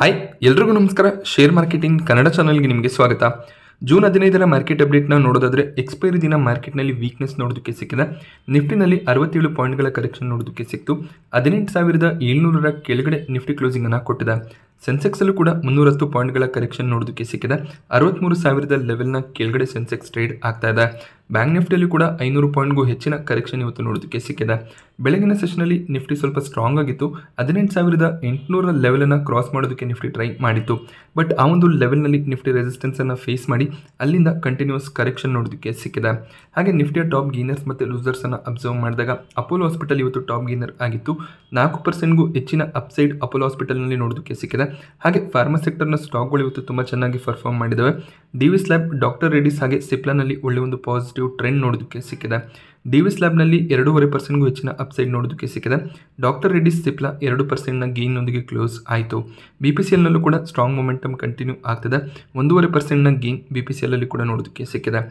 hi ಎಲ್ರಿಗೂ ನಮಸ್ಕಾರ share marketing Kannada ಚಾನಲ್ಗೆ ನಿಮಗೆ ಸ್ವಾಗತ ಜೂನ್ ಹದಿನೈದರ ಮಾರ್ಕೆಟ್ ಅಪ್ಡೇಟ್ನ ನೋಡೋದಾದರೆ ಎಕ್ಸ್ಪೈರಿ ದಿನ ಮಾರ್ಕೆಟ್ನಲ್ಲಿ ವೀಕ್ನೆಸ್ ನೋಡೋದಕ್ಕೆ ಸಿಕ್ಕಿದೆ ನಿಫ್ಟಿನಲ್ಲಿ ಅರವತ್ತೇಳು ಪಾಯಿಂಟ್ಗಳ ಕರೆಕ್ಷನ್ ನೋಡೋದಕ್ಕೆ ಸಿಕ್ತು ಹದಿನೆಂಟು ಸಾವಿರದ ಏಳ್ನೂರರ ಕೆಳಗಡೆ ನಿಫ್ಟಿ ಕ್ಲೋಸಿಂಗನ್ನು ಕೊಟ್ಟಿದೆ ಸೆನ್ಸೆಕ್ಸಲ್ಲೂ ಕೂಡ ಮುನ್ನೂರತ್ತು ಪಾಯಿಂಟ್ಗಳ ಕರೆಕ್ಷನ್ ನೋಡೋದಕ್ಕೆ ಸಿಕ್ಕಿದೆ ಅರವತ್ತ್ಮೂರು ಸಾವಿರದ ಲೆವೆಲ್ನ ಕೆಳಗಡೆ ಸೆನ್ಸೆಕ್ಸ್ ಟ್ರೇಡ್ ಆಗ್ತಾ ಇದೆ ಬ್ಯಾಂಕ್ ನಿಫ್ಟಿಯಲ್ಲಿ ಕೂಡ ಐನೂರು ಪಾಯಿಂಟ್ಗೂ ಹೆಚ್ಚಿನ ಕರೆಕ್ಷನ್ ಇವತ್ತು ನೋಡೋದಕ್ಕೆ ಸಿಕ್ಕಿದೆ ಬೆಳಗಿನ ಸೆಷನಲ್ಲಿ ನಿಫ್ಟಿ ಸ್ವಲ್ಪ ಸ್ಟ್ರಾಂಗ್ ಆಗಿತ್ತು ಹದಿನೆಂಟು ಸಾವಿರದ ಎಂಟುನೂರ ಲೆವೆಲನ್ನು ಕ್ರಾಸ್ ಮಾಡೋದಕ್ಕೆ ನಿಫ್ಟಿ ಟ್ರೈ ಮಾಡಿತ್ತು ಬಟ್ ಆ ಒಂದು ಲೆವೆಲ್ನಲ್ಲಿ ನಿಫ್ಟಿ ರೆಸಿಸ್ಟೆನ್ಸನ್ನು ಫೇಸ್ ಮಾಡಿ ಅಲ್ಲಿಂದ ಕಂಟಿನ್ಯೂಸ್ ಕರೆಕ್ಷನ್ ನೋಡೋದಕ್ಕೆ ಸಿಕ್ಕಿದೆ ಹಾಗೆ ನಿಫ್ಟಿಯ ಟಾಪ್ ಗೇನರ್ಸ್ ಮತ್ತು ಲೂಸರ್ಸನ್ನು ಅಬ್ಸರ್ವ್ ಮಾಡಿದಾಗ ಅಪೋಲೋ ಹಾಸ್ಪಿಟಲ್ ಇವತ್ತು ಟಾಪ್ ಗೇನರ್ ಆಗಿತ್ತು ನಾಲ್ಕು ಪರ್ಸೆಂಟ್ಗೂ ಹೆಚ್ಚಿನ ಅಪ್ಸೈಡ್ ಅಪೋಲೋ ಹಾಸ್ಪಿಟಲ್ನಲ್ಲಿ ನೋಡೋದಕ್ಕೆ ಸಿಕ್ಕಿದೆ ಹಾಗೆ ಫಾರ್ಮಾ ಸೆಕ್ಟರ್ನ ಸ್ಟಾಕ್ಗಳು ಇವತ್ತು ತುಂಬ ಚೆನ್ನಾಗಿ ಪರ್ಫಾರ್ಮ್ ಮಾಡಿದ್ದಾವೆ Divi's lab doctor Reddy's ಹಾಗೆ ಸಿಪ್ಲಾನಲ್ಲಿ ಒಳ್ಳೆಯ ಒಂದು ಪಾಸಿಟಿವ್ ಪಾಸಿಟಿವ್ ಟ್ರೆಂಡ್ ನೋಡೋದಕ್ಕೆ ಸಿಕ್ಕಿದೆ ಡಿವಿಸ್ ಲ್ಯಾಬ್ನಲ್ಲಿ ಎರಡೂವರೆ ಪರ್ಸೆಂಟ್ಗೂ ಹೆಚ್ಚಿನ ಅಪ್ಸೈಡ್ ನೋಡೋದಕ್ಕೆ ಸಿಕ್ಕಿದೆ ಡಾಕ್ಟರ್ ರೆಡ್ಡಿಸ್ ಸಿಪ್ಲಾ ಎರಡು ಪರ್ಸೆಂಟ್ನ ಗೇನ್ನೊಂದಿಗೆ ಕ್ಲೋಸ್ ಆಯಿತು ಬಿ ಪಿ ಸಿ ಎಲ್ನಲ್ಲೂ ಕೂಡ ಸ್ಟ್ರಾಂಗ್ ಮೊಮೆಂಟಮ್ ಕಂಟಿನ್ಯೂ ಆಗ್ತದೆ ಒಂದೂವರೆ ಪರ್ಸೆಂಟ್ನ ಗೇನ್ ಬಿ ಪಿ ಸಿ ಎಲ್ಲಲ್ಲಿ ಕೂಡ ನೋಡೋದಕ್ಕೆ ಸಿಕ್ಕಿದೆ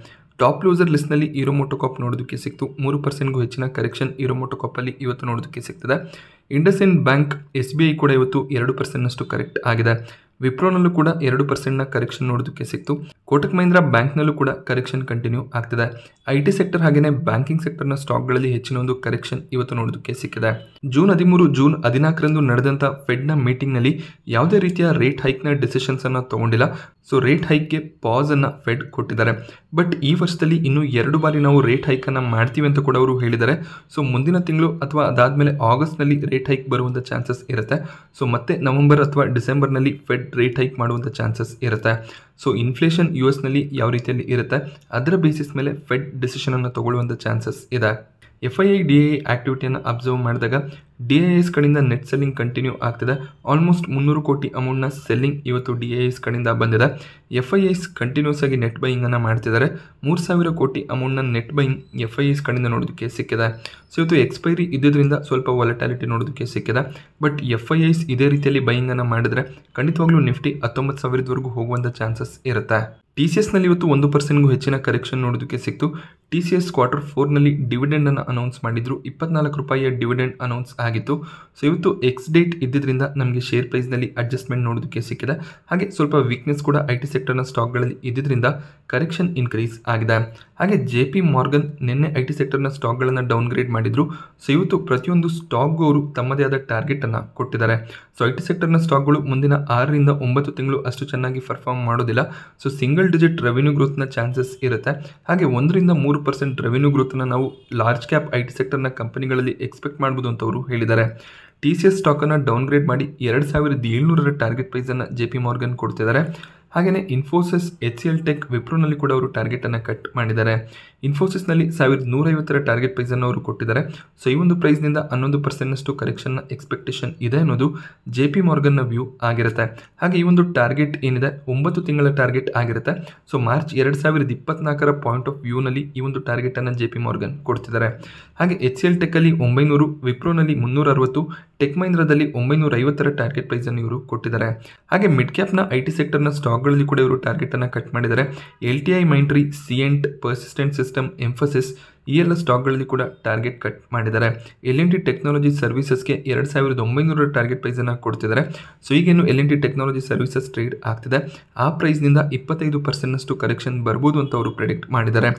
ಟಾಪ್ ಲೂಸರ್ ಲಿಸ್ಟ್ನಲ್ಲಿ ಈರೋ ಮೋಟೋಕಾಪ್ ನೋಡೋದಕ್ಕೆ ಸಿಕ್ತು ಮೂರು ಪರ್ಸೆಂಟ್ಗೂ ಹೆಚ್ಚಿನ ಕರೆಕ್ಷನ್ ಈರೋ ಮೋಟೋಕಾಪಲ್ಲಿ ಇವತ್ತು ನೋಡೋದಕ್ಕೆ ಸಿಗ್ತದೆ IndusInd bank S B I ಕೂಡ ಇವತ್ತು ಎರಡು ಪರ್ಸೆಂಟ್ನಷ್ಟು ಕರೆಕ್ಟ್ ಆಗಿದೆ ವಿಪ್ರೋನಲ್ಲೂ ಕೂಡ ಎರಡು ನ ಕರೆಕ್ಷನ್ ನೋಡೋದಕ್ಕೆ ಸಿಕ್ತು ಕೋಟಕ್ ಬ್ಯಾಂಕ್ ಬ್ಯಾಂಕ್ನಲ್ಲೂ ಕೂಡ ಕರೆಕ್ಷನ್ ಕಂಟಿನ್ಯೂ ಆಗ್ತಿದೆ ಐ ಟಿ ಸೆಕ್ಟರ್ ಹಾಗೆಯೇ ಬ್ಯಾಂಕಿಂಗ್ ಸೆಕ್ಟರ್ನ ಸ್ಟಾಕ್ಗಳಲ್ಲಿ ಹೆಚ್ಚಿನ ಒಂದು ಕರೆಕ್ಷನ್ ಇವತ್ತು ನೋಡೋದಕ್ಕೆ ಸಿಕ್ಕಿದೆ ಜೂನ್ ಹದಿಮೂರು ಜೂನ್ ಹದಿನಾಲ್ಕರಂದು ನ ಫೆಡ್ನ ಮೀಟಿಂಗ್ನಲ್ಲಿ ಯಾವುದೇ ರೀತಿಯ ರೇಟ್ ಹೈಕ್ನ ಡಿಸಿಷನ್ಸನ್ನು ತಗೊಂಡಿಲ್ಲ ಸೊ ರೇಟ್ ಹೈಕ್ಗೆ ಪಾಸನ್ನು ಫೆಡ್ ಕೊಟ್ಟಿದ್ದಾರೆ ಬಟ್ ಈ ವರ್ಷದಲ್ಲಿ ಇನ್ನೂ ಎರಡು ಬಾರಿ ನಾವು ರೇಟ್ ಹೈಕನ್ನು ಮಾಡ್ತೀವಿ ಅಂತ ಕೂಡ ಅವರು ಹೇಳಿದ್ದಾರೆ ಸೊ ಮುಂದಿನ ತಿಂಗಳು ಅಥವಾ ಅದಾದಮೇಲೆ ಆಗಸ್ಟ್ನಲ್ಲಿ ರೇಟ್ ಹೈಕ್ ಬರುವಂಥ ಚಾನ್ಸಸ್ ಇರುತ್ತೆ ಸೊ ಮತ್ತೆ ನವೆಂಬರ್ ಅಥವಾ ಡಿಸೆಂಬರ್ನಲ್ಲಿ ಫೆಡ್ ರೇಟ್ ಹೈಕ್ ಮಾಡುವಂಥ ಚಾನ್ಸಸ್ ಇರುತ್ತೆ ಸೊ ಇನ್ಫ್ಲೇಷನ್ ಯು ಎಸ್ನಲ್ಲಿ ಯಾವ ರೀತಿಯಲ್ಲಿ ಇರುತ್ತೆ ಅದರ ಬೇಸಿಸ್ ಮೇಲೆ ಫೆಡ್ ಡಿಸಿಷನನ್ನು ತಗೊಳ್ಳುವಂಥ ಚಾನ್ಸಸ್ ಇದೆ F I I D I ಆ್ಯಕ್ಟಿವಿಟಿಯನ್ನು ಅಬ್ಸರ್ವ್ ಮಾಡಿದಾಗ ಡಿ ಐ ಎಸ್ ಕಡೆಯಿಂದ ನೆಟ್ ಸೆಲ್ಲಿಂಗ್ ಕಂಟಿನ್ಯೂ ಆಗ್ತಿದೆ ಆಲ್ಮೋಸ್ಟ್ ಮುನ್ನೂರು ಕೋಟಿ ಅಮೌಂಟ್ನ ಸೆಲ್ಲಿಂಗ್ ಇವತ್ತು ಡಿ ಐ ಎಸ್ ಕಡೆಯಿಂದ ಬಂದಿದೆ ಎಫ್ ಐ ಎಸ್ ಕಂಟಿನ್ಯೂಸ್ ಆಗಿ ನೆಟ್ ಬೈಯಿಂಗನ್ನು ಮಾಡ್ತಿದ್ದಾರೆ ಮೂರು ಸಾವಿರ ಕೋಟಿ ಅಮೌಂಟ್ನ net buying F I S ಕಡೆಯಿಂದ ನೋಡೋದಕ್ಕೆ ಸಿಕ್ಕಿದೆ ಸೊ ಇವತ್ತು ಎಕ್ಸ್ಪೈರಿ ಇದ್ದಿದ್ದರಿಂದ ಸ್ವಲ್ಪ ವಾಲಟಾಲಿಟಿ ನೋಡೋದಕ್ಕೆ ಸಿಕ್ಕಿದೆ ಬಟ್ ಎಫ್ ಐ ಎಸ್ ಇದೇ ರೀತಿಯಲ್ಲಿ ಬೈಯಿಂಗನ್ನು ಮಾಡಿದರೆ ಖಂಡಿತವಾಗ್ಲೂ ನಿಫ್ಟಿ ಹತ್ತೊಂಬತ್ತು ಸಾವಿರದವರೆಗೂ ಹೋಗುವಂಥ ಚಾನ್ಸಸ್ ಇರುತ್ತೆ ಟಿ ಸಿ ಎಸ್ನಲ್ಲಿ ಇವತ್ತು ಒಂದು ಪರ್ಸೆಂಟ್ಗೂ ಹೆಚ್ಚಿನ ಕರೆಕ್ಷನ್ ನೋಡೋದಕ್ಕೆ ಸಿಕ್ತು ಟಿ ಸಿ ಎಸ್ ಕ್ವಾರ್ಟರ್ ಫೋರ್ನಲ್ಲಿ ಅನ್ನು ಅನೌನ್ಸ್ ಮಾಡಿದ್ರು ಇಪ್ಪತ್ನಾಲ್ಕು ರೂಪಾಯಿಯ ಡಿವಿಡೆಂಡ್ ಅನೌನ್ಸ್ ಆಗಿದೆ ಆಗಿತ್ತು ಸೊ ಇವತ್ತು ಎಕ್ಸ್ ಡೇಟ್ ಇದ್ದಿದ್ರಿಂದ ನಮಗೆ ಶೇರ್ ಪ್ರೈಸ್ನಲ್ಲಿ ಅಡ್ಜಸ್ಟ್ಮೆಂಟ್ ನೋಡೋದಕ್ಕೆ ಸಿಕ್ಕಿದೆ ಹಾಗೆ ಸ್ವಲ್ಪ ವೀಕ್ನೆಸ್ ಕೂಡ ಐ ಟಿ ಸೆಕ್ಟರ್ನ ಸ್ಟಾಕ್ಗಳಲ್ಲಿ ಇದ್ದಿದ್ರಿಂದ ಕರೆಕ್ಷನ್ ಇನ್ಕ್ರೀಸ್ ಆಗಿದೆ ಹಾಗೆ ಜೆ ಪಿ ಮಾರ್ಗನ್ ನಿನ್ನೆ ಐ ಟಿ ಸೆಕ್ಟರ್ನ ಸ್ಟಾಕ್ಗಳನ್ನು ಡೌನ್ಗ್ರೇಡ್ ಮಾಡಿದರು ಸೊ ಇವತ್ತು ಪ್ರತಿಯೊಂದು ಸ್ಟಾಕ್ಗೂ ಅವರು ತಮ್ಮದೇ ಆದ ಟಾರ್ಗೆಟ್ ಅನ್ನು ಕೊಟ್ಟಿದ್ದಾರೆ ಸೊ ಐ ಟಿ ಸೆಕ್ಟರ್ನ ಸ್ಟಾಕ್ಗಳು ಮುಂದಿನ ಆರರಿಂದ ಒಂಬತ್ತು ತಿಂಗಳು ಅಷ್ಟು ಚೆನ್ನಾಗಿ ಪರ್ಫಾರ್ಮ್ ಮಾಡೋದಿಲ್ಲ ಸೊ ಸಿಂಗಲ್ ಡಿಜಿಟ್ ರೆವೆನ್ಯೂ ಗ್ರೋತ್ನ ಚಾನ್ಸಸ್ ಇರುತ್ತೆ ಹಾಗೆ ಒಂದರಿಂದ ಮೂರು ಪರ್ಸೆಂಟ್ ರೆವೆನ್ಯೂ ಗ್ರೋತ್ನ ನಾವು ಲಾರ್ಜ್ ಕ್ಯಾಪ್ ಐ ಟಿ ಸೆಕ್ಟರ್ನ ಕಂಪನಿಗಳಲ್ಲಿ ಎಕ್ಸ್ಪೆಕ್ಟ್ ಮಾಡ್ಬೋದು ಅಂತ ಅವರು ಹೇಳಿದ್ದಾರೆ ಟಿ ಸಿ ಎಸ್ ಸ್ಟಾಕನ್ನು ಡೌನ್ಗ್ರೇಡ್ ಮಾಡಿ ಎರಡು ಸಾವಿರದ ಏಳ್ನೂರರ ಟಾರ್ಗೆಟ್ ಪ್ರೈಸನ್ನು ಜೆ ಪಿ ಮಾರ್ಗನ್ ಕೊಡ್ತಿದ್ದಾರೆ ಹಾಗೆಯೇ Infosys H C L tech ವಿಪ್ರೋನಲ್ಲಿ ಕೂಡ ಅವರು ಟಾರ್ಗೆಟನ್ನು ಕಟ್ ಮಾಡಿದ್ದಾರೆ ಇನ್ಫೋಸಿಸ್ನಲ್ಲಿ ಸಾವಿರದ ನೂರೈವತ್ತರ ಟಾರ್ಗೆಟ್ ಪ್ರೈಸನ್ನು ಅವರು ಕೊಟ್ಟಿದ್ದಾರೆ ಸೊ ಈ ಒಂದು ಪ್ರೈಸ್ನಿಂದ ಹನ್ನೊಂದು ಪರ್ಸೆಂಟ್ನಷ್ಟು ಕರೆಕ್ಷನ್ನ ಎಕ್ಸ್ಪೆಕ್ಟೇಷನ್ ಇದೆ ಅನ್ನೋದು ಜೆ ಪಿ ಮಾರ್ಗನ್ನ ವ್ಯೂ ಆಗಿರುತ್ತೆ ಹಾಗೆ ಈ ಒಂದು ಟಾರ್ಗೆಟ್ ಏನಿದೆ ಒಂಬತ್ತು ತಿಂಗಳ ಟಾರ್ಗೆಟ್ ಆಗಿರುತ್ತೆ ಸೊ ಮಾರ್ಚ್ ಎರಡು ಸಾವಿರದ ಇಪ್ಪತ್ನಾಲ್ಕರ ಪಾಯಿಂಟ್ ಆಫ್ ವ್ಯೂನಲ್ಲಿ ಈ ಒಂದು ಟಾರ್ಗೆಟನ್ನು ಜೆ ಪಿ ಮಾರ್ಗನ್ ಕೊಡ್ತಿದ್ದಾರೆ ಹಾಗೆ ಎಚ್ ಎಲ್ ಟೆಕ್ಕಲ್ಲಿ ಒಂಬೈನೂರು ವಿಪ್ರೋನಲ್ಲಿ ಮುನ್ನೂರ ಅರವತ್ತು ಟೆಕ್ ಮಹೀಂದ್ರದಲ್ಲಿ ಒಂಬೈನೂರ ಐವತ್ತರ ಟಾರ್ಗೆಟ್ ಪ್ರೈಸನ್ನು ಇವರು ಕೊಟ್ಟಿದ್ದಾರೆ ಹಾಗೆ ಮಿಡ್ ಕ್ಯಾಪ್ನ ಐ ಟಿ ಸೆಕ್ಟರ್ನ ಸ್ಟಾಕ್ಗಳಲ್ಲಿ ಕೂಡ ಇವರು ಟಾರ್ಗೆಟನ್ನು ಕಟ್ ಮಾಡಿದ್ದಾರೆ L T I Mindtree Cyient persistences system Mphasis ಈ ಎಲ್ಲ ಸ್ಟಾಕ್ಗಳಲ್ಲಿ ಕೂಡ ಟಾರ್ಗೆಟ್ ಕಟ್ ಮಾಡಿದ್ದಾರೆ ಎಲ್ ಎನ್ ಟಿ ಟೆಕ್ನಾಲಜಿ ಸರ್ವಿಸಸ್ಗೆ ಎರಡು ಸಾವಿರದ ಒಂಬೈನೂರ ಟಾರ್ಗೆಟ್ ಪ್ರೈಸನ್ನು ಕೊಡ್ತಿದ್ದಾರೆ ಸೊ ಈಗೇನು L N T technology services trade ಆಗ್ತಿದೆ ಆ ಪ್ರೈಸ್ನಿಂದ ಇಪ್ಪತ್ತೈದು ಪರ್ಸೆಂಟ್ನಷ್ಟು ಕರೆಕ್ಷನ್ ಬರ್ಬೋದು ಅಂತ ಅವರು ಪ್ರೆಡಿಕ್ಟ್ ಮಾಡಿದ್ದಾರೆ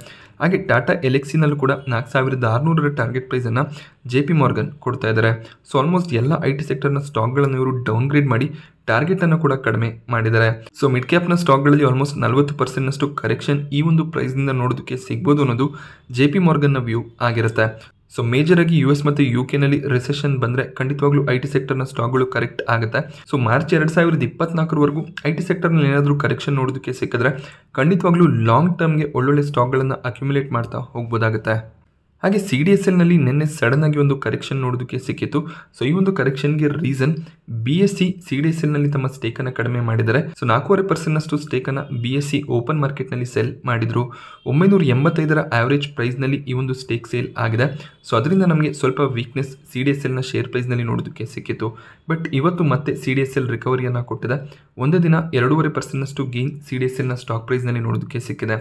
ಹಾಗೆ ಟಾಟಾ ಎಲೆಕ್ಸಿನಲ್ಲೂ ಕೂಡ ನಾಲ್ಕು ಸಾವಿರದ ಆರುನೂರರ ಟಾರ್ಗೆಟ್ ಪ್ರೈಸನ್ನು ಜೆ ಪಿ ಮಾರ್ಗನ್ ಕೊಡ್ತಾ ಇದ್ದಾರೆ ಸೊ ಆಲ್ಮೋಸ್ಟ್ ಎಲ್ಲ ಐ ಟಿ ಸೆಕ್ಟರ್ನ ಸ್ಟಾಕ್ಗಳನ್ನು ಇವರು ಡೌನ್ಗ್ರೇಡ್ ಮಾಡಿ ಟಾರ್ಗೆಟ್ ಅನ್ನು ಕೂಡ ಕಡಿಮೆ ಮಾಡಿದ್ದಾರೆ ಸೊ ಮಿಡ್ ಕ್ಯಾಪ್ ನ ಸ್ಟಾಕ್ ಗಳಲ್ಲಿ ಆಲ್ಮೋಸ್ಟ್ ನಲವತ್ತು ಪರ್ಸೆಂಟ್ ನಷ್ಟು ಕರೆಕ್ಷನ್ ಈ ಒಂದು ಪ್ರೈಸ್ ನಿಂದ ನೋಡೋದಕ್ಕೆ ಸಿಗ್ಬೋದು ಅನ್ನೋದು ಜೆ ಪಿ ಮಾರ್ಗನ್ ನ ವ್ಯೂ ಆಗಿರುತ್ತೆ ಸೊ ಮೇಜರ್ ಆಗಿ ಯು ಎಸ್ ಮತ್ತು ಯು ನಲ್ಲಿ ರಿಸೆಷನ್ ಬಂದರೆ ಖಂಡಿತವಾಗ್ಲೂ ಐ ಟಿ ಸೆಕ್ಟರ್ನ ಸ್ಟಾಕ್ಗಳು ಕರೆಕ್ಟ್ ಆಗುತ್ತೆ ಸೊ ಮಾರ್ಚ್ ಎರಡು ಸಾವಿರದ ಇಪ್ಪತ್ನಾಲ್ಕರವರೆಗೂ ಐ ಟಿ ನಲ್ಲಿ ಏನಾದರೂ ಕರೆಕ್ಷನ್ ನೋಡೋದಕ್ಕೆ ಸಿಕ್ಕಿದ್ರೆ ಖಂಡಿತವಾಗ್ಲೂ ಲಾಂಗ್ ಟರ್ಮ್ಗೆ ಒಳ್ಳೊಳ್ಳೆ ಸ್ಟಾಕ್ಗಳನ್ನು ಅಕ್ಯುಮುಲೇಟ್ ಮಾಡ್ತಾ ಹೋಗ್ಬೋದಾಗುತ್ತೆ ಹಾಗೆ ಸಿ ಡಿ ಎಸ್ ಎಲ್ನಲ್ಲಿ ನಿನ್ನೆ ಸಡನ್ನಾಗಿ ಒಂದು ಕರೆಕ್ಷನ್ ನೋಡೋದಕ್ಕೆ ಸಿಕ್ಕಿತ್ತು ಸೊ ಈ ಒಂದು ಕರೆಕ್ಷನ್ಗೆ reason B S C C D S ಎಲ್ನಲ್ಲಿ ತಮ್ಮ ಸ್ಟೇಕನ್ನು ಕಡಿಮೆ ಮಾಡಿದ್ದಾರೆ ಸೊ ನಾಲ್ಕೂವರೆ ಪರ್ಸೆಂಟ್ನಷ್ಟು ಸ್ಟೇಕನ್ನು ಬಿ ಎಸ್ ಸಿ ಓಪನ್ ಮಾರ್ಕೆಟ್ನಲ್ಲಿ ಸೆಲ್ ಮಾಡಿದರು ಒಂಬೈನೂರ ಎಂಬತ್ತೈದರ ಆವರೇಜ್ ಪ್ರೈಸ್ನಲ್ಲಿ ಈ ಒಂದು ಸ್ಟೇಕ್ ಸೇಲ್ ಆಗಿದೆ ಸೊ ಅದರಿಂದ ನಮಗೆ ಸ್ವಲ್ಪ ವೀಕ್ನೆಸ್ ಸಿ ಡಿ ಎಸ್ ಎಲ್ನ ಶೇರ್ ಪ್ರೈಸ್ನಲ್ಲಿ ನೋಡೋದಕ್ಕೆ ಸಿಕ್ಕಿತ್ತು ಬಟ್ ಇವತ್ತು ಮತ್ತೆ ಸಿ ಡಿ ಎಸ್ ಎಲ್ ರಿಕವರಿಯನ್ನು ಕೊಟ್ಟಿದೆ ಒಂದೇ ದಿನ ಎರಡೂವರೆ ಪರ್ಸೆಂಟ್ನಷ್ಟು ಗೇನ್ ಸಿ ಡಿ ಎಸ್ ಎಲ್ನ ಸ್ಟಾಕ್ ಪ್ರೈಸ್ನಲ್ಲಿ ನೋಡೋದಕ್ಕೆ ಸಿಕ್ಕಿದೆ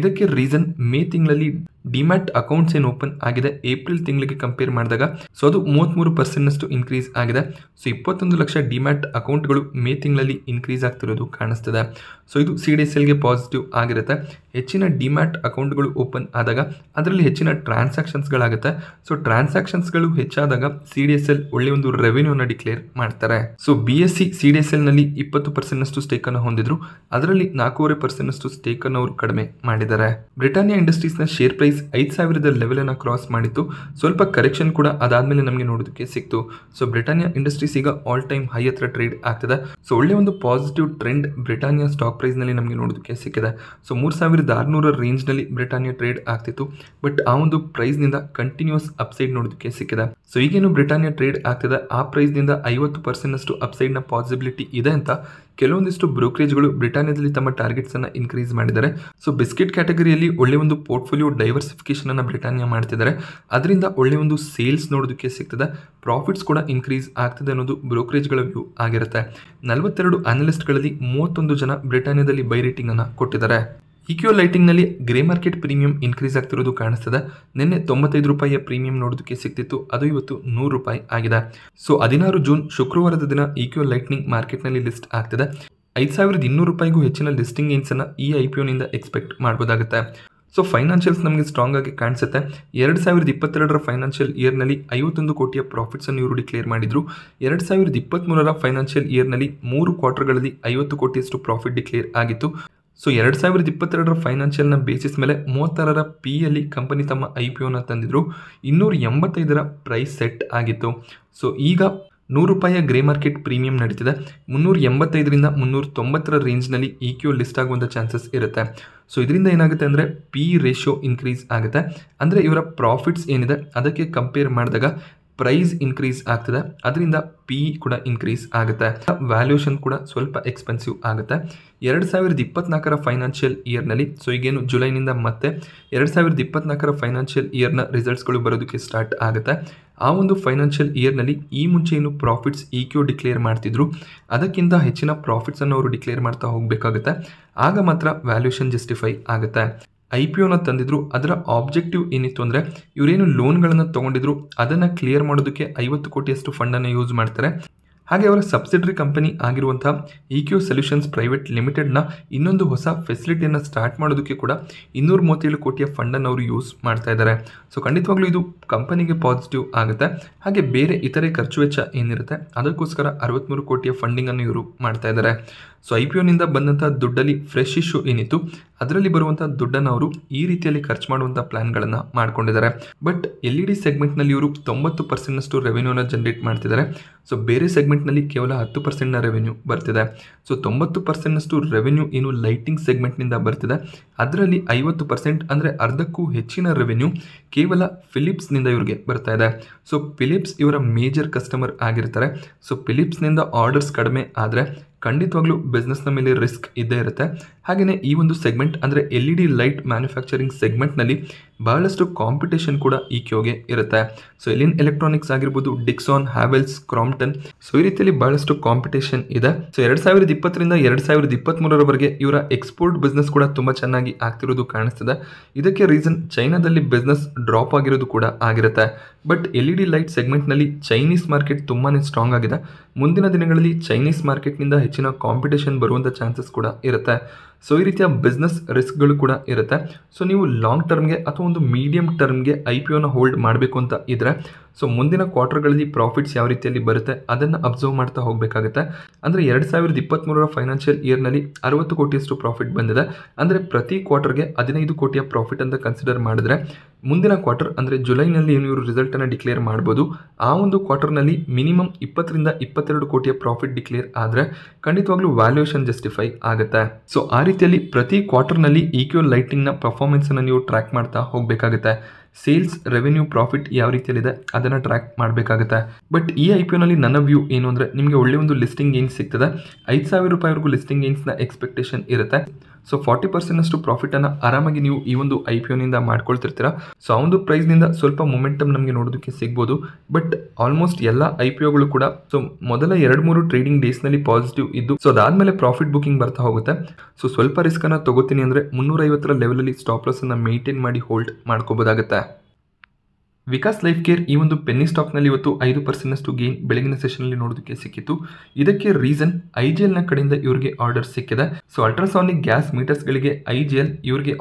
ಇದಕ್ಕೆ ರೀಸನ್ ಮೇ ತಿಂಗಳಲ್ಲಿ ಡಿಮ್ಯಾಟ್ ಅಕೌಂಟ್ಸ್ ಏನು ಓಪನ್ ಆಗಿದೆ ಏಪ್ರಿಲ್ ತಿಂಗಳಿಗೆ ಕಂಪೇರ್ ಮಾಡಿದಾಗ ಸೊ ಅದು ಮೂವತ್ತ್ಮೂರು ಪರ್ಸೆಂಟ್ನಷ್ಟು ಇನ್ಕ್ರೀಸ್ ಆಗಿದೆ ಸೊ ಇಪ್ಪತ್ತೊಂದು ಲಕ್ಷ ಡಿಮ್ಯಾಟ್ ಅಕೌಂಟ್ಗಳು ಮೇ ತಿಂಗಳಲ್ಲಿ ಇನ್ಕ್ರೀಸ್ ಆಗ್ತಿರೋದು ಕಾಣಿಸ್ತದೆ ಸೊ ಇದು ಸಿ ಡಿ ಎಸ್ ಎಲ್ಗೆ ಪಾಸಿಟಿವ್ ಆಗಿರುತ್ತೆ ಹೆಚ್ಚಿನ ಡಿಮ್ಯಾಟ್ ಅಕೌಂಟ್ಗಳು ಓಪನ್ ಆದಾಗ ಅದರಲ್ಲಿ ಹೆಚ್ಚಿನ ಟ್ರಾನ್ಸಾಕ್ಷನ್ಸ್ಗಳಾಗುತ್ತೆ ಸೊ ಟ್ರಾನ್ಸಾಕ್ಷನ್ಸ್ಗಳು ಹೆಚ್ಚಾದಾಗ ಸಿ ಡಿ ಎಸ್ ಎಲ್ ಒಳ್ಳೆ ಒಂದು ರೆವೆನ್ಯೂನ ಡಿಕ್ಲೇರ್ ಮಾಡ್ತಾರೆ so B S C C D S ಎಲ್ನಲ್ಲಿ ಇಪ್ಪತ್ತು ಸ್ಟೇಕ್ ಅನ್ನು ಹೊಂದಿದ್ರು ಅದರಲ್ಲಿ ನಾಲ್ಕೂವರೆ ಪರ್ಸೆಂಟ್ನಷ್ಟು ಸ್ಟೇಕನ್ನು ಅವರು ಕಡಿಮೆ ಮಾಡಿದ್ದಾರೆ ಬ್ರಿಟಾನಿಯಾ ಇಂಡಸ್ಟ್ರೀಸ್ನ ಶೇರ್ ಪ್ರೈಸ್ ಪ್ರೈಸ್ ಐದು ಸಾವಿರದ ಲೆವೆಲನ್ನು ಕ್ರಾಸ್ ಮಾಡಿತ್ತು ಸ್ವಲ್ಪ ಕರೆಕ್ಷನ್ ಕೂಡ ಅದಾದಮೇಲೆ ನಮಗೆ ನೋಡೋದಕ್ಕೆ ಸಿಕ್ತು ಸೊ ಬ್ರಿಟಾನಿಯಾ ಇಂಡಸ್ಟ್ರೀಸ್ ಈಗ ಆಲ್ ಟೈಮ್ ಹೈ ಹತ್ರ ಟ್ರೇಡ್ ಆಗ್ತದೆ ಸೊ ಒಳ್ಳೆ ಒಂದು ಪಾಸಿಟಿವ್ ಟ್ರೆಂಡ್ ಬ್ರಿಟಾನಿಯಾ ಸ್ಟಾಕ್ ಪ್ರೈಸ್ನಲ್ಲಿ ನಮಗೆ ನೋಡೋದಕ್ಕೆ ಸಿಕ್ಕಿದೆ ಸೊ ಮೂರು ಸಾವಿರದ ಆರುನೂರ ರೇಂಜ್ನಲ್ಲಿ ಬ್ರಿಟಾನಿಯಾ ಟ್ರೇಡ್ ಆಗ್ತಿತ್ತು ಬಟ್ ಆ ಒಂದು ಪ್ರೈಸ್ನಿಂದ ಕಂಟಿನ್ಯೂಸ್ ಅಪ್ಸೈಡ್ ನೋಡೋದಕ್ಕೆ ಸಿಕ್ಕಿದೆ ಸೊ ಈಗೇನು ಬ್ರಿಟಾನಿಯಾ ಟ್ರೇಡ್ ಆಗ್ತಿದೆ ಆ ಪ್ರೈಸ್ನಿಂದ ಐವತ್ತು ಅಷ್ಟು ಅಪ್ಸೈಡ್ನ ಪಾಸಿಬಿಲಿಟಿ ಇದೆ ಅಂತ ಕೆಲವೊಂದಿಷ್ಟು ಬ್ರೋಕರೇಜ್ಗಳು ಬ್ರಿಟಾನಿಯಾದಲ್ಲಿ ತಮ್ಮ ಟಾರ್ಗೆಟ್ಸ್ ಅನ್ನ ಇನ್ಕ್ರೀಸ್ ಮಾಡಿದ್ದಾರೆ ಸೊ ಬಿಸ್ಕೆಟ್ ಕ್ಯಾಟಗರಿಯಲ್ಲಿ ಒಳ್ಳೆ ಒಂದು ಪೋರ್ಟ್ಫೋಲಿಯೋ ಡೈವರ್ಸಿಫಿಕೇಶನ್ ಅನ್ನು ಬ್ರಿಟಾನಿಯಾ ಮಾಡ್ತಿದ್ದಾರೆ ಅದರಿಂದ ಒಳ್ಳೆ ಒಂದು ಸೇಲ್ಸ್ ನೋಡೋದಕ್ಕೆ ಸಿಗ್ತದೆ ಪ್ರಾಫಿಟ್ಸ್ ಕೂಡ ಇನ್ಕ್ರೀಸ್ ಆಗ್ತದೆ ಅನ್ನೋದು ಬ್ರೋಕರೇಜ್ಗಳ ವ್ಯೂ ಆಗಿರುತ್ತೆ ನಲವತ್ತೆರಡು ಅನಲಿಸ್ಟ್ಗಳಲ್ಲಿ ಮೂವತ್ತೊಂದು ಜನ ಬ್ರಿಟಾನಿಯಾದಲ್ಲಿ ಬೈ ರೇಟಿಂಗ್ ಅನ್ನು ಕೊಟ್ಟಿದ್ದಾರೆ ಲೈಟಿಂಗ್ ಲೈಟಿಂಗ್ನಲ್ಲಿ ಗ್ರೇ ಮಾರ್ಕೆಟ್ ಪ್ರೀಮಿಯಂ ಇನ್ಕ್ರೀಸ್ ಆಗ್ತಿರೋದು ಕಾಣಿಸ್ತದೆ ನಿನ್ನೆ ತೊಂಬತ್ತೈದು ರೂಪಾಯಿಯ ಪ್ರೀಮಿಯಂ ನೋಡೋದಕ್ಕೆ ಸಿಗ್ತಿತ್ತು ಅದು ಇವತ್ತು ನೂರು ರೂಪಾಯಿ ಆಗಿದೆ ಸೊ ಹದಿನಾರು ಜೂನ್ ಶುಕ್ರವಾರದ ದಿನ ಇಕ್ಯೋ ಲೈಟ್ನಿಂಗ್ ಮಾರ್ಕೆಟ್ನಲ್ಲಿ ಲಿಸ್ಟ್ ಆಗ್ತದೆ ಐದು ಸಾವಿರದ ಇನ್ನೂರು ರೂಪಾಯಿಗೂ ಹೆಚ್ಚಿನ ಲಿಸ್ಟಿಂಗ್ ಅನ್ನು ಈ ಐ ಪಿ ಎಕ್ಸ್ಪೆಕ್ಟ್ ಮಾಡ್ಬೋದಾಗುತ್ತೆ ಸೊ ಫೈನಾನ್ಷಿಯಲ್ಸ್ ನಮಗೆ ಸ್ಟ್ರಾಂಗ್ ಆಗಿ ಕಾಣಿಸುತ್ತೆ ಎರಡು ಸಾವಿರದ ಇಪ್ಪತ್ತೆರಡರ ಫೈನಾನ್ಷಿಯಲ್ ಇಯರ್ನಲ್ಲಿ ಐವತ್ತೊಂದು ಕೋಟಿಯ ಅನ್ನು ಇವರು ಡಿಕ್ಲೇರ್ ಮಾಡಿದ್ರು ಎರಡು ಸಾವಿರದ ಇಪ್ಪತ್ತ್ಮೂರರ ಫೈನಾನ್ಷಿಯಲ್ ಇಯರ್ನಲ್ಲಿ ಮೂರು ಕ್ವಾರ್ಟರ್ಗಳಲ್ಲಿ ಐವತ್ತು ಕೋಟಿಯಷ್ಟು ಪ್ರಾಫಿಟ್ ಡಿಕ್ಲೇರ್ ಆಗಿತ್ತು ಸೊ ಎರಡು ಸಾವಿರದ ಇಪ್ಪತ್ತೆರಡರ ಫೈನಾನ್ಷಿಯಲ್ನ ಬೇಸಿಸ್ ಮೇಲೆ ಮೂವತ್ತಾರರ ಪಿ ಅಲ್ಲಿ ಕಂಪನಿ ತಮ್ಮ ಐ ಪಿ ಒನ ತಂದಿದ್ರು ಇನ್ನೂರ ಎಂಬತ್ತೈದರ ಪ್ರೈಸ್ ಸೆಟ್ ಆಗಿತ್ತು ಸೊ ಈಗ ನೂರು ರೂಪಾಯಿಯ ಗ್ರೇ ಮಾರ್ಕೆಟ್ ಪ್ರೀಮಿಯಂ ನಡೀತಿದೆ ಮುನ್ನೂರ ಎಂಬತ್ತೈದರಿಂದ ಮುನ್ನೂರ ತೊಂಬತ್ತರ ರೇಂಜ್ನಲ್ಲಿ ಇ ಕ್ಯೂ ಲಿಸ್ಟ್ ಆಗುವಂಥ ಚಾನ್ಸಸ್ ಇರುತ್ತೆ ಸೊ ಇದರಿಂದ ಏನಾಗುತ್ತೆ ಅಂದರೆ ಪಿ ರೇಷಿಯೋ ಇನ್ಕ್ರೀಸ್ ಆಗುತ್ತೆ ಅಂದರೆ ಇವರ ಪ್ರಾಫಿಟ್ಸ್ ಏನಿದೆ ಅದಕ್ಕೆ ಕಂಪೇರ್ ಮಾಡಿದಾಗ ಪ್ರೈಸ್ ಇನ್ಕ್ರೀಸ್ ಆಗ್ತದೆ ಅದರಿಂದ ಪಿ ಕೂಡ ಇನ್ಕ್ರೀಸ್ ಆಗುತ್ತೆ ವ್ಯಾಲ್ಯೂಷನ್ ಕೂಡ ಸ್ವಲ್ಪ ಎಕ್ಸ್ಪೆನ್ಸಿವ್ ಆಗುತ್ತೆ ಎರಡು ಸಾವಿರದ ಇಪ್ಪತ್ನಾಲ್ಕರ ಫೈನಾನ್ಷಿಯಲ್ ಇಯರ್ನಲ್ಲಿ ಸೊ ಈಗೇನು ಜುಲೈನಿಂದ ಮತ್ತೆ ಎರಡು ಸಾವಿರದ ಇಪ್ಪತ್ನಾಲ್ಕರ ಫೈನಾನ್ಷಿಯಲ್ ಇಯರ್ನ ರಿಸಲ್ಟ್ಸ್ಗಳು ಬರೋದಕ್ಕೆ ಸ್ಟಾರ್ಟ್ ಆಗುತ್ತೆ ಆ ಒಂದು ಫೈನಾನ್ಷಿಯಲ್ ಇಯರ್ನಲ್ಲಿ ಈ ಮುಂಚೆ ಏನು ಪ್ರಾಫಿಟ್ಸ್ ಇ ಕ್ಯೂ ಡಿಕ್ಲೇರ್ ಮಾಡ್ತಿದ್ರು ಅದಕ್ಕಿಂತ ಹೆಚ್ಚಿನ ಪ್ರಾಫಿಟ್ಸನ್ನು ಅವರು ಡಿಕ್ಲೇರ್ ಮಾಡ್ತಾ ಹೋಗಬೇಕಾಗುತ್ತೆ ಆಗ ಮಾತ್ರ ವ್ಯಾಲ್ಯೂಷನ್ ಜಸ್ಟಿಫೈ ಆಗುತ್ತೆ ಐ ಪಿ ಒನ ತಂದಿದ್ರು ಅದರ ಆಬ್ಜೆಕ್ಟಿವ್ ಏನಿತ್ತು ಅಂದರೆ ಇವರೇನು ಲೋನ್ಗಳನ್ನು ತೊಗೊಂಡಿದ್ರು ಅದನ್ನು ಕ್ಲಿಯರ್ ಮಾಡೋದಕ್ಕೆ ಐವತ್ತು ಕೋಟಿಯಷ್ಟು ಫಂಡನ್ನು ಯೂಸ್ ಮಾಡ್ತಾರೆ ಹಾಗೆ ಅವರ ಸಬ್ಸಿಡರಿ ಕಂಪನಿ ಆಗಿರುವಂಥ ಇ ಕ್ಯೂ ಸೊಲ್ಯೂಷನ್ಸ್ ಪ್ರೈವೇಟ್ ಲಿಮಿಟೆಡ್ನ ಇನ್ನೊಂದು ಹೊಸ ಫೆಸಿಲಿಟಿಯನ್ನು ಸ್ಟಾರ್ಟ್ ಮಾಡೋದಕ್ಕೆ ಕೂಡ ಇನ್ನೂರ ಮೂವತ್ತೇಳು ಕೋಟಿಯ ಫಂಡನ್ನು ಅವರು ಯೂಸ್ ಮಾಡ್ತಾ ಇದ್ದಾರೆ ಸೊ ಖಂಡಿತವಾಗ್ಲೂ ಇದು ಕಂಪನಿಗೆ ಪಾಸಿಟಿವ್ ಆಗುತ್ತೆ ಹಾಗೆ ಬೇರೆ ಇತರೆ ಖರ್ಚು ವೆಚ್ಚ ಏನಿರುತ್ತೆ ಅದಕ್ಕೋಸ್ಕರ ಅರವತ್ತ್ಮೂರು ಕೋಟಿಯ ಫಂಡಿಂಗನ್ನು ಇವರು ಮಾಡ್ತಾ ಇದ್ದಾರೆ ಸೊ ಐ ಪಿ ಒನಿಂದ ಬಂದಂಥ ದುಡ್ಡಲ್ಲಿ ಫ್ರೆಶ್ ಇಶ್ಯೂ ಏನಿತ್ತು ಅದರಲ್ಲಿ ಬರುವಂಥ ದುಡ್ಡನ್ನು ಅವರು ಈ ರೀತಿಯಲ್ಲಿ ಖರ್ಚು ಮಾಡುವಂಥ ಪ್ಲ್ಯಾನ್ಗಳನ್ನು ಮಾಡ್ಕೊಂಡಿದ್ದಾರೆ ಬಟ್ ಎಲ್ ಇ ಡಿ ಸೆಗ್ಮೆಂಟ್ನಲ್ಲಿ ಇವರು ತೊಂಬತ್ತು ಪರ್ಸೆಂಟ್ನಷ್ಟು ರೆವೆನ್ಯೂನ ಜನ್ರೇಟ್ ಮಾಡ್ತಿದ್ದಾರೆ ಸೊ ಬೇರೆ ಸೆಗ್ಮೆಂಟ್ನಲ್ಲಿ ಕೇವಲ ಹತ್ತು ಪರ್ಸೆಂಟ್ನ ರೆವೆನ್ಯೂ ಬರ್ತಿದೆ ಸೊ ತೊಂಬತ್ತು ಪರ್ಸೆಂಟ್ನಷ್ಟು ರೆವೆನ್ಯೂ ಏನು ಲೈಟಿಂಗ್ ಸೆಗ್ಮೆಂಟ್ನಿಂದ ಬರ್ತಿದೆ ಅದರಲ್ಲಿ ಐವತ್ತು ಪರ್ಸೆಂಟ್ ಅಂದರೆ ಅರ್ಧಕ್ಕೂ ಹೆಚ್ಚಿನ ರೆವೆನ್ಯೂ ಕೇವಲ ಫಿಲಿಪ್ಸ್ನಿಂದ ಇವ್ರಿಗೆ ಬರ್ತಾ ಇದೆ ಸೊ ಫಿಲಿಪ್ಸ್ ಇವರ ಮೇಜರ್ ಕಸ್ಟಮರ್ ಆಗಿರ್ತಾರೆ ಸೊ ಫಿಲಿಪ್ಸ್ನಿಂದ ಆರ್ಡರ್ಸ್ ಕಡಿಮೆ ಆದರೆ ಖಂಡಿತವಾಗ್ಲೂ ಬಿಸ್ನೆಸ್ನ ಮೇಲೆ ರಿಸ್ಕ್ ಇದ್ದೇ ಇರುತ್ತೆ ಹಾಗೆಯೇ ಈ ಒಂದು ಸೆಗ್ಮೆಂಟ್ ಅಂದರೆ L E D light manufacturing ಸೆಗ್ಮೆಂಟ್ನಲ್ಲಿ ಬಹಳಷ್ಟು ಕಾಂಪಿಟೇಷನ್ ಕೂಡ ಈ ಕ್ಯೋಗೆ ಇರುತ್ತೆ ಸೊ ಎಲಿನ್ ಎಲೆಕ್ಟ್ರಾನಿಕ್ಸ್ ಆಗಿರ್ಬೋದು ಡಿಕ್ಸಾನ್ ಹ್ಯಾವೆಲ್ಸ್ ಕ್ರಾಂಪ್ಟನ್ ಸೊ ಈ ರೀತಿಯಲ್ಲಿ ಬಹಳಷ್ಟು ಕಾಂಪಿಟೇಷನ್ ಇದೆ ಸೊ ಎರಡು ಸಾವಿರದ ಇಪ್ಪತ್ತರಿಂದ ಎರಡು ಸಾವಿರದ ಇಪ್ಪತ್ತ್ಮೂರರವರೆಗೆ ಇವರ ಎಕ್ಸ್ಪೋರ್ಟ್ ಬಿಸ್ನೆಸ್ ಕೂಡ ತುಂಬ ಚೆನ್ನಾಗಿ ಆಗ್ತಿರೋದು ಕಾಣಿಸ್ತಿದೆ ಇದಕ್ಕೆ ರೀಸನ್ ಚೈನಾದಲ್ಲಿ ಬಿಸ್ನೆಸ್ ಡ್ರಾಪ್ ಆಗಿರೋದು ಕೂಡ ಆಗಿರುತ್ತೆ but L E D light ಸೆಗ್ಮೆಂಟ್ನಲ್ಲಿ ಚೈನೀಸ್ ಮಾರ್ಕೆಟ್ ತುಂಬಾ ಸ್ಟ್ರಾಂಗ್ ಆಗಿದೆ ಮುಂದಿನ ದಿನಗಳಲ್ಲಿ ಚೈನೀಸ್ ಮಾರ್ಕೆಟ್ನಿಂದ ಹೆಚ್ಚಿನ ಕಾಂಪಿಟೇಷನ್ ಬರುವಂಥ ಚಾನ್ಸಸ್ ಕೂಡ ಇರುತ್ತೆ ಸೊ ಈ ರೀತಿಯ ಬಿಸ್ನೆಸ್ ರಿಸ್ಕ್ಗಳು ಕೂಡ ಇರುತ್ತೆ ಸೊ ನೀವು ಲಾಂಗ್ ಟರ್ಮ್ಗೆ ಅಥವಾ ಒಂದು ಮೀಡಿಯಂ ಟರ್ಮ್ಗೆ ಐ ಪಿ ಒನ ಹೋಲ್ಡ್ ಮಾಡಬೇಕು ಅಂತ ಇದ್ದರೆ ಸೊ ಮುಂದಿನ ಕ್ವಾರ್ಟರ್ಗಳಲ್ಲಿ ಪ್ರಾಫಿಟ್ಸ್ ಯಾವ ರೀತಿಯಲ್ಲಿ ಬರುತ್ತೆ ಅದನ್ನು ಅಬ್ಸರ್ವ್ ಮಾಡ್ತಾ ಹೋಗಬೇಕಾಗುತ್ತೆ ಅಂದರೆ ಎರಡು ಸಾವಿರದ ಇಪ್ಪತ್ತ್ಮೂರರ ಫೈನಾನ್ಷಿಯಲ್ ಇಯರ್ನಲ್ಲಿ ಅರವತ್ತು ಕೋಟಿಯಷ್ಟು ಪ್ರಾಫಿಟ್ ಬಂದಿದೆ ಅಂದರೆ ಪ್ರತಿ ಕ್ವಾರ್ಟರ್ಗೆ ಹದಿನೈದು ಕೋಟಿಯ ಪ್ರಾಫಿಟ್ ಅಂತ ಕನ್ಸಿಡರ್ ಮಾಡಿದ್ರೆ ಮುಂದಿನ ಕ್ವಾರ್ಟರ್ ಅಂದರೆ ಜುಲೈನಲ್ಲಿ ಇವರು ರಿಸಲ್ಟನ್ನು ಡಿಕ್ಲೇರ್ ಮಾಡ್ಬೋದು ಆ ಒಂದು ಕ್ವಾರ್ಟರ್ನಲ್ಲಿ ಮಿನಿಮಮ್ ಇಪ್ಪತ್ತರಿಂದ ಇಪ್ಪತ್ತೆರಡು ಕೋಟಿಯ ಪ್ರಾಫಿಟ್ ಡಿಕ್ಲೇರ್ ಆದರೆ ಖಂಡಿತವಾಗ್ಲೂ ವ್ಯಾಲ್ಯೂಯೇಷನ್ ಜಸ್ಟಿಫೈ ಆಗುತ್ತೆ ಸೊ ಆ ರೀತಿಯಲ್ಲಿ ಪ್ರತಿ ಕ್ವಾರ್ಟರ್ನಲ್ಲಿ ಈಕ್ಯೋ ಲೈಟಿಂಗ್ನ ಪರ್ಫಾರ್ಮೆನ್ಸನ್ನು ನೀವು ಟ್ರ್ಯಾಕ್ ಮಾಡ್ತಾ ಹೋಗಬೇಕಾಗುತ್ತೆ ಸೇಲ್ಸ್ ರೆವೆನ್ಯೂ ಪ್ರಾಫಿಟ್ ಯಾವ ರೀತಿಯಲ್ಲಿದೆ ಅದನ್ನು ಟ್ರ್ಯಾಕ್ ಮಾಡಬೇಕಾಗುತ್ತೆ ಬಟ್ ಈ ಐ ಪಿ ನನ್ನ ವ್ಯೂ ಏನು ಅಂದರೆ ನಿಮಗೆ ಒಳ್ಳೆ ಒಂದು ಲಿಸ್ಟಿಂಗ್ ಗೇನ್ಸ್ ಸಿಗ್ತದೆ ಐದು ಸಾವಿರ ರೂಪಾಯಿವರೆಗೂ ಲಿಸ್ಟಿಂಗ್ ಗೇನ್ಸ್ನ ಎಕ್ಸ್ಪೆಕ್ಟೇಷನ್ ಇರುತ್ತೆ ಸೊ ಫಾರ್ಟಿ ಪ್ರಾಫಿಟ್ ಪ್ರಾಫಿಟನ್ನು ಆರಾಮಾಗಿ ನೀವು ಈ ಒಂದು ಐ ಪಿ ಒನಿಂದ ಮಾಡ್ಕೊಳ್ತಿರ್ತೀರ ಸೊ ಆ ಒಂದು ಪ್ರೈಸ್ನಿಂದ ಸ್ವಲ್ಪ ಮೊಮೆಂಟಮ್ ನಮಗೆ ನೋಡೋದಕ್ಕೆ ಸಿಗ್ಬೋದು ಬಟ್ ಆಲ್ಮೋಸ್ಟ್ ಎಲ್ಲ ಐ ಪಿ ಒಗಳು ಕೂಡ ಸೊ ಮೊದಲ ಎರಡು ಮೂರು ಟ್ರೇಡಿಂಗ್ ಡೇಸ್ನಲ್ಲಿ ಪಾಸಿಟಿವ್ ಇದ್ದು ಸೊ ಅದಾದಮೇಲೆ ಪ್ರಾಫಿಟ್ ಬುಕಿಂಗ್ ಬರ್ತಾ ಹೋಗುತ್ತೆ ಸೊ ಸ್ವಲ್ಪ ರಿಸ್ಕನ್ನು ತಗೋತೀನಿ ಅಂದರೆ ಮುನ್ನೂರೈವತ್ತರ ಲೆವೆಲಲ್ಲಿ ಸ್ಟಾಪ್ ಲಾಸನ್ನು ಮೇಂಟೈನ್ ಮಾಡಿ ಹೋಲ್ಡ್ ಮಾಡ್ಕೋಬೋದಾಗುತ್ತೆ ವಿಕಾಸ್ ಲೈಫ್ ಕೇರ್ ಈ ಒಂದು ಪೆನ್ನಿ ಸ್ಟಾಕ್ನಲ್ಲಿ ಇವತ್ತು ಐದು ಅಷ್ಟು ಗೇನ್ ಬೆಳಗಿನ ನಲ್ಲಿ ನೋಡೋದಕ್ಕೆ ಸಿಕ್ಕಿತ್ತು ಇದಕ್ಕೆ ರೀಸನ್ ಐ ಜಿ ಕಡೆಯಿಂದ ಇವರಿಗೆ ಆರ್ಡರ್ಸ್ ಸಿಕ್ಕಿದೆ so ultrasonic gas meters I G L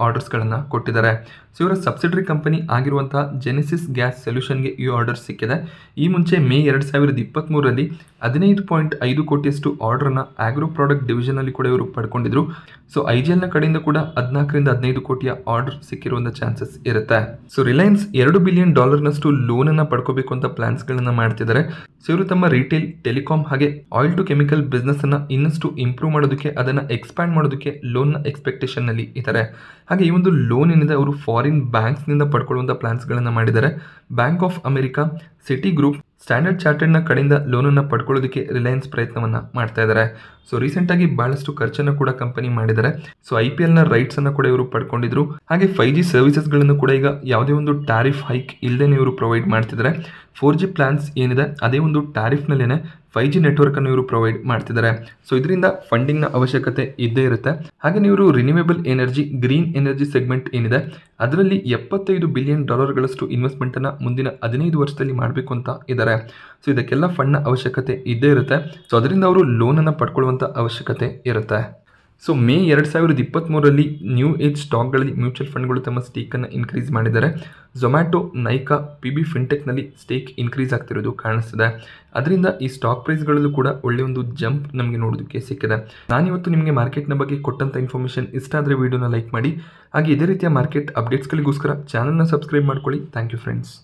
orders ಗಳನ್ನ ಕೊಟ್ಟಿದ್ದಾರೆ ಸೊ ಇವರ ಸಬ್ಸಿಡರಿ ಕಂಪನಿ ಆಗಿರುವಂತಹ ಜೆನೆಸಿಸ್ ಗ್ಯಾಸ್ ಸೊಲ್ಯೂಷನ್ಗೆ ಈ ಆರ್ಡರ್ ಸಿಕ್ಕಿದೆ ಈ ಮುಂಚೆ ಮೇ ಎರಡು ಸಾವಿರದ ಇಪ್ಪತ್ತ್ಮೂರರಲ್ಲಿ ಹದಿನೈದು ಪಾಯಿಂಟ್ ಐದು ಕೋಟಿಯಷ್ಟು ಆರ್ಡರ್ನ ಆಗ್ರೋ ಪ್ರಾಡಕ್ಟ್ ಡಿವಿಷನಲ್ಲಿ ಕೂಡ ಇವರು ಪಡ್ಕೊಂಡಿದ್ರು ಸೊ ಐ ಜಿ ಎಲ್ನ ಕಡೆಯಿಂದ ಕೂಡ ಹದಿನಾಲ್ಕರಿಂದ ಹದಿನೈದು ಕೋಟಿಯ ಆರ್ಡರ್ ಸಿಕ್ಕಿರುವಂಥ ಚಾನ್ಸಸ್ ಇರುತ್ತೆ ಸೊ ರಿಲಯನ್ಸ್ ಎರಡು ಬಿಲಿಯನ್ ಡಾಲರ್ನಷ್ಟು ಲೋನನ್ನು ಪಡ್ಕೋಬೇಕು ಅಂತ ಪ್ಲಾನ್ಸ್ಗಳನ್ನು ಮಾಡ್ತಿದ್ದಾರೆ ಸೊ ಇವರು ತಮ್ಮ ರಿಟೇಲ್ ಟೆಲಿಕಾಂ ಹಾಗೆ ಆಯಿಲ್ ಟು ಕೆಮಿಕಲ್ ಬಿಸ್ನೆಸ್ ಅನ್ನ ಇನ್ನಷ್ಟು ಇಂಪ್ರೂವ್ ಮಾಡೋದಕ್ಕೆ ಅದನ್ನ ಎಕ್ಸ್ಪ್ಯಾಂಡ್ ಮಾಡೋದಕ್ಕೆ ಲೋನ್ ನ ಎಕ್ಸ್ಪೆಕ್ಟೇಷನ್ ನಲ್ಲಿ ಇದ್ದಾರೆ ಹಾಗೆ ಈ ಒಂದು ಲೋನ್ ಏನಿದೆ ಅವರು ಫಾರಿನ್ ಬ್ಯಾಂಕ್ಸ್ ನಿಂದ ಪಡ್ಕೊಳ್ಳುವಂತ ಪ್ಲಾನ್ಸ್ ಗಳನ್ನ ಮಾಡಿದ್ದಾರೆ bank of America Citi group Standard ನ ಕಡೆಯಿಂದ ಅನ್ನ ಪಡ್ಕೊಳ್ಳೋದಕ್ಕೆ ರಿಲಯನ್ಸ್ ಪ್ರಯತ್ನವನ್ನ ಮಾಡ್ತಾ ಇದ್ದಾರೆ ಸೊ ಆಗಿ ಬಹಳಷ್ಟು ಖರ್ಚನ್ನು ಕೂಡ ಕಂಪನಿ ಮಾಡಿದ್ದಾರೆ ಸೊ ಐ ಪಿ ರೈಟ್ಸ್ ಅನ್ನ ಕೂಡ ಇವರು ಪಡ್ಕೊಂಡಿದ್ರು ಹಾಗೆ ಫೈವ್ ಜಿ ಗಳನ್ನು ಕೂಡ ಈಗ ಯಾವುದೇ ಒಂದು ಟ್ಯಾರಿಫ್ ಹೈಕ್ ಇಲ್ಲದೆ ಇವರು ಪ್ರೊವೈಡ್ ಮಾಡ್ತಿದ್ದಾರೆ ಫೋರ್ ಜಿ ಪ್ಲಾನ್ಸ್ ಏನಿದೆ ಅದೇ ಒಂದು ಟ್ಯಾರಿಫ್ನಲ್ಲೇ ಫೈ ಜಿ ನೆಟ್ವರ್ಕನ್ನು ಇವರು ಪ್ರೊವೈಡ್ ಮಾಡ್ತಿದ್ದಾರೆ ಸೊ ಇದರಿಂದ ಫಂಡಿಂಗ್ನ ಅವಶ್ಯಕತೆ ಇದ್ದೇ ಇರುತ್ತೆ ಹಾಗೆ ಇವರು renewable energy green energy segment ಏನಿದೆ ಅದರಲ್ಲಿ ಎಪ್ಪತ್ತೈದು ಬಿಲಿಯನ್ ಡಾಲರ್ಗಳಷ್ಟು ಇನ್ವೆಸ್ಟ್ಮೆಂಟನ್ನು ಮುಂದಿನ ಹದಿನೈದು ವರ್ಷದಲ್ಲಿ ಮಾಡಬೇಕು ಅಂತ ಇದ್ದಾರೆ ಸೊ ಇದಕ್ಕೆಲ್ಲ ಫಂಡ್ನ ಅವಶ್ಯಕತೆ ಇದ್ದೇ ಇರುತ್ತೆ ಸೊ ಅದರಿಂದ ಅವರು ಲೋನನ್ನು ಪಡ್ಕೊಳ್ಳುವಂಥ ಅವಶ್ಯಕತೆ ಇರುತ್ತೆ ಸೊ ಮೇ ಎರಡು ಸಾವಿರದ ಇಪ್ಪತ್ತ್ಮೂರಲ್ಲಿ ನ್ಯೂ ಏಜ್ ಸ್ಟಾಕ್ಗಳಲ್ಲಿ ಮ್ಯೂಚುವಲ್ ಫಂಡ್ಗಳು ತಮ್ಮ ಸ್ಟೇಕನ್ನು ಇನ್ಕ್ರೀಸ್ ಮಾಡಿದ್ದಾರೆ ಝೊಮ್ಯಾಟೊ ನೈಕಾ ಪಿ ಬಿ ಫಿನ್ಟೆಕ್ನಲ್ಲಿ ಸ್ಟೇಕ್ ಇನ್ಕ್ರೀಸ್ ಆಗ್ತಿರೋದು ಕಾಣಿಸ್ತದೆ ಅದರಿಂದ ಈ ಸ್ಟಾಕ್ ಪ್ರೈಸ್ಗಳಲ್ಲೂ ಕೂಡ ಒಳ್ಳೆಯ ಒಂದು ಜಂಪ್ ನಮಗೆ ನೋಡೋದಕ್ಕೆ ಸಿಕ್ಕಿದೆ ನಾನಿವತ್ತು ನಿಮಗೆ ಮಾರ್ಕೆಟ್ನ ಬಗ್ಗೆ ಕೊಟ್ಟಂಥ ಇನ್ಫಾರ್ಮೇಷನ್ ಇಷ್ಟ ಆದರೆ ವೀಡಿಯೋನ ಲೈಕ್ ಮಾಡಿ ಹಾಗೆ ಇದೇ ರೀತಿಯ ಮಾರ್ಕೆಟ್ ಅಪ್ಡೇಟ್ಸ್ಗಳಿಗೋಸ್ಕರ ಚಾನಲ್ನ ಸಬ್ಸ್ಕ್ರೈಬ್ ಮಾಡ್ಕೊಳ್ಳಿ ಥ್ಯಾಂಕ್ ಯು ಫ್ರೆಂಡ್ಸ್